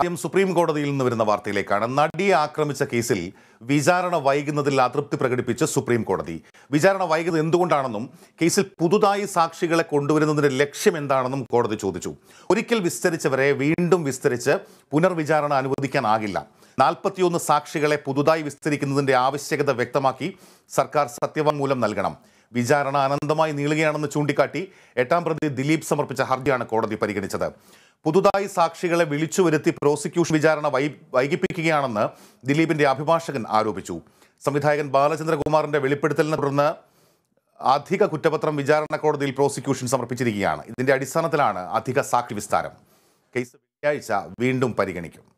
ആദ്യം സുപ്രീം കോടതിയിൽ നിന്ന് വരുന്ന വാർത്തയിലേക്കാണ് നടിയെ ആക്രമിച്ച കേസിൽ വിചാരണ വൈകുന്നതിൽ അതൃപ്തി പ്രകടിപ്പിച്ച് സുപ്രീം കോടതി വിചാരണ വൈകുന്നത് എന്തുകൊണ്ടാണെന്നും കേസിൽ പുതുതായി സാക്ഷികളെ കൊണ്ടുവരുന്നതിൻ്റെ ലക്ഷ്യം എന്താണെന്നും കോടതി ചോദിച്ചു ഒരിക്കൽ വിസ്തരിച്ചവരെ വീണ്ടും വിസ്തരിച്ച് പുനർവിചാരണ അനുവദിക്കാനാകില്ല നാൽപ്പത്തിയൊന്ന് സാക്ഷികളെ പുതുതായി വിസ്തരിക്കുന്നതിൻ്റെ ആവശ്യകത വ്യക്തമാക്കി സർക്കാർ സത്യവാങ്മൂലം നൽകണം വിചാരണ അനന്തമായി നീളുകയാണെന്ന് ചൂണ്ടിക്കാട്ടി എട്ടാം പ്രതി ദിലീപ് സമർപ്പിച്ച ഹർജിയാണ് കോടതി പരിഗണിച്ചത് പുതുതായി സാക്ഷികളെ വിളിച്ചു വരുത്തി പ്രോസിക്യൂഷൻ വിചാരണ വൈ വൈകിപ്പിക്കുകയാണെന്ന് ദിലീപിൻ്റെ അഭിഭാഷകൻ ആരോപിച്ചു സംവിധായകൻ ബാലചന്ദ്രകുമാറിൻ്റെ വെളിപ്പെടുത്തലിനെ തുടർന്ന് അധിക കുറ്റപത്രം വിചാരണ കോടതിയിൽ പ്രോസിക്യൂഷൻ സമർപ്പിച്ചിരിക്കുകയാണ് ഇതിൻ്റെ അടിസ്ഥാനത്തിലാണ് അധിക സാക്ഷി വിസ്താരം കേസ് വീണ്ടും പരിഗണിക്കും